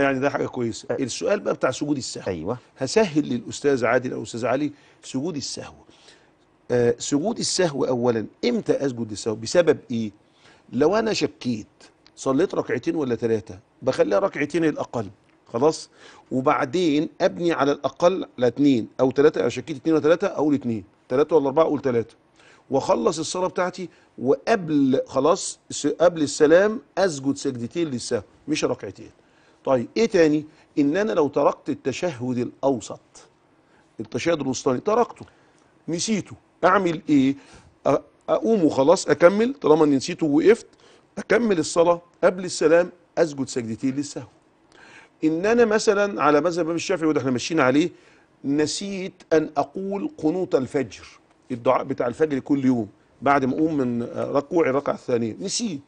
يعني ده حاجه كويسه أه. السؤال بقى بتاع سجود السهو ايوه هسهل للاستاذ عادل او استاذ علي سجود السهو آه سجود السهو اولا امتى اسجد للسهو بسبب ايه لو انا شكيت صليت ركعتين ولا ثلاثه بخليها ركعتين الاقل خلاص وبعدين ابني على الاقل على او ثلاثه انا شكيت اثنين وثلاثه اقول اثنين ثلاثه ولا اربعه اقول ثلاثه واخلص الصلاه بتاعتي وقبل خلاص قبل السلام اسجد سجدتين للسهو مش ركعتين طيب ايه تاني ان انا لو تركت التشهد الاوسط التشهد الوسطاني تركته نسيته اعمل ايه اقوم وخلاص اكمل طالما اني نسيته ووقفت اكمل الصلاه قبل السلام اسجد سجدتين للسهو ان انا مثلا على مذهب الامام الشافعي وده احنا ماشيين عليه نسيت ان اقول قنوط الفجر الدعاء بتاع الفجر كل يوم بعد ما اقوم من ركوعي الركعه الثانيه نسيت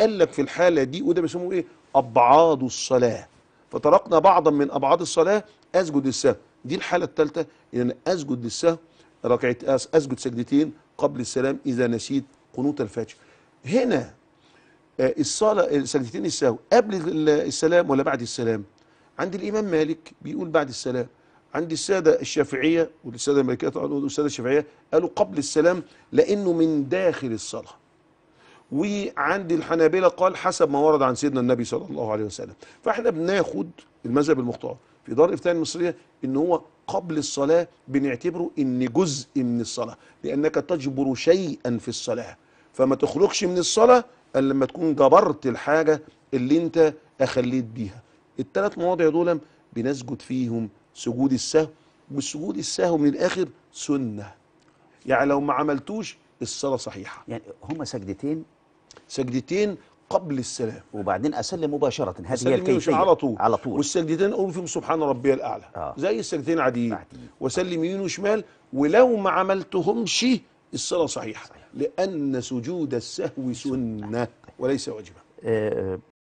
قال لك في الحالة دي وده بيسموه إيه أبعاد الصلاة فتركنا بعضا من أبعاد الصلاة أسجد للسهو دي الحالة الثالثة إن أنا أسجد للسهو ركعة أسجد سجدتين قبل السلام إذا نسيت قنوت الفجر هنا آه، الصلاة سجدتين السهو قبل السلام ولا بعد السلام عند الإمام مالك بيقول بعد السلام عند السادة الشافعية والسادة المالكية والسادة الشافعية قالوا قبل السلام لأنه من داخل الصلاة وعند الحنابلة قال حسب ما ورد عن سيدنا النبي صلى الله عليه وسلم فاحنا بناخد المذهب المختار في دار الافتاء المصرية ان هو قبل الصلاة بنعتبره ان جزء من الصلاة لانك تجبر شيئا في الصلاة فما تخرجش من الصلاة الا لما تكون جبرت الحاجة اللي انت اخليت بيها الثلاث مواضع دول بنسجد فيهم سجود السهو والسجود السهو من الاخر سنة يعني لو ما عملتوش الصلاة صحيحة يعني هما سجدتين سجدتين قبل السلام وبعدين اسلم مباشره هذه هي الكيفيه على طول على طول والسجدتين اقول فيهم سبحان ربي الاعلى آه. زي السجدتين عاديين وسلم يمين وشمال ولو ما عملتهمش الصلاه صحيحه صحيح. لان سجود السهو سنه وليس واجبا آه، آه.